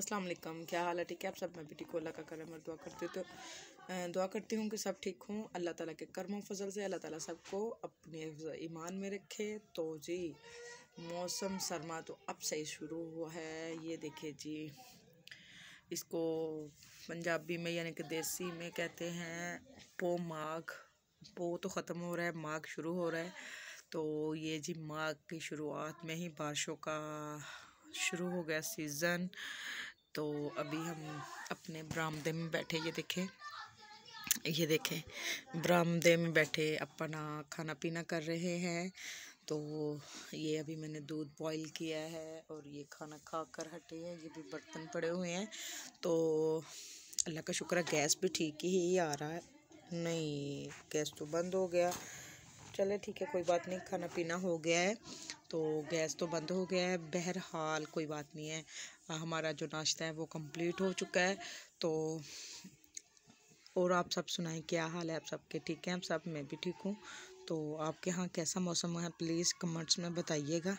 अस्सलाम वालेकुम क्या हाल है ठीक है आप सब मैं बेटी को अल्लाह का करम और दुआ करती हूँ तो दुआ करती हूँ कि सब ठीक हों अल्लाह ताला के कर्म फजल से अल्लाह ताला सबको अपने ईमान में रखे तो जी मौसम सरमा तो अब से ही शुरू हुआ है ये देखिए जी इसको पंजाबी में यानी कि देसी में कहते हैं पो माघ पो तो ख़त्म हो रहा है माघ शुरू हो रहा है तो ये जी माघ की शुरुआत में ही बारिशों का शुरू हो गया सीज़न तो अभी हम अपने बरामदे में बैठे ये देखें ये देखें बरामदे में बैठे अपना खाना पीना कर रहे हैं तो ये अभी मैंने दूध बॉईल किया है और ये खाना खा कर हटे हैं ये भी बर्तन पड़े हुए हैं तो अल्लाह का शुक्र है गैस भी ठीक ही आ रहा है नहीं गैस तो बंद हो गया चले ठीक है कोई बात नहीं खाना पीना हो गया है तो गैस तो बंद हो गया है बहरहाल कोई बात नहीं है हमारा जो नाश्ता है वो कंप्लीट हो चुका है तो और आप सब सुनाएं क्या हाल है आप सबके ठीक हैं आप सब मैं भी ठीक हूँ तो आपके यहाँ कैसा मौसम है प्लीज़ कमेंट्स में बताइएगा